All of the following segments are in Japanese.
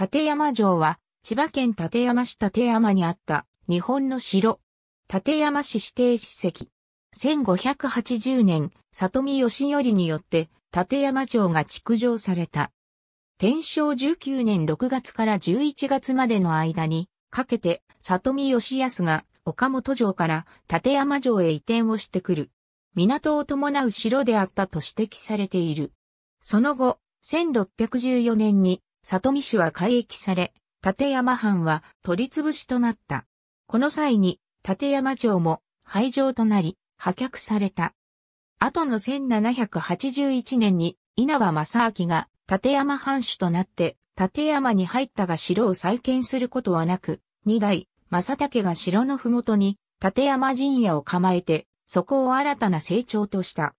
立山城は、千葉県立山市立山にあった日本の城。立山市指定史跡。1580年、里見義頼によって立山城が築城された。天正19年6月から11月までの間に、かけて里見義康が岡本城から立山城へ移転をしてくる。港を伴う城であったと指摘されている。その後、1614年に里見氏は改易され、立山藩は取り潰しとなった。この際に、立山城も廃城となり、破却された。後の1781年に稲葉正明が立山藩主となって立山に入ったが城を再建することはなく、二代正武が城の麓に立山陣屋を構えて、そこを新たな成長とした。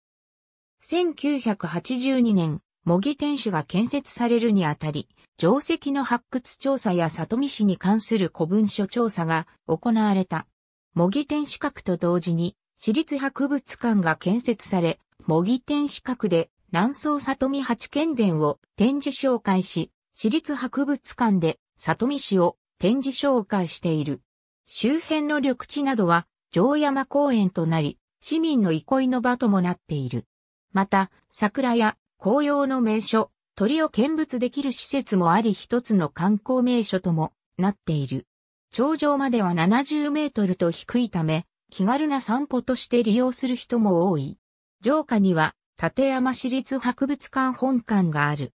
1982年、模擬天守が建設されるにあたり、定石の発掘調査や里見市に関する古文書調査が行われた。模擬天守閣と同時に、市立博物館が建設され、模擬天守閣で南宋里見八賢伝を展示紹介し、市立博物館で里見市を展示紹介している。周辺の緑地などは城山公園となり、市民の憩いの場ともなっている。また、桜や紅葉の名所、鳥を見物できる施設もあり一つの観光名所ともなっている。頂上までは70メートルと低いため、気軽な散歩として利用する人も多い。城下には、立山市立博物館本館がある。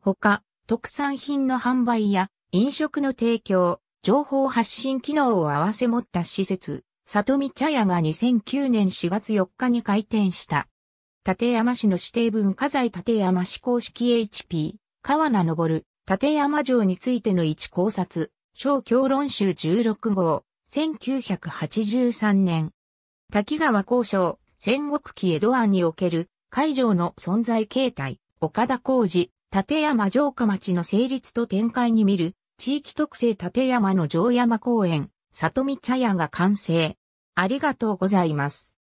他、特産品の販売や飲食の提供、情報発信機能を併せ持った施設、里見茶屋が2009年4月4日に開店した。立山市の指定文化財立山市公式 HP、川名昇、立山城についての一考察、小教論集16号、1983年。滝川交渉、戦国期江戸湾における、海場の存在形態、岡田浩二、立山城下町の成立と展開に見る、地域特性立山の城山公園、里見茶屋が完成。ありがとうございます。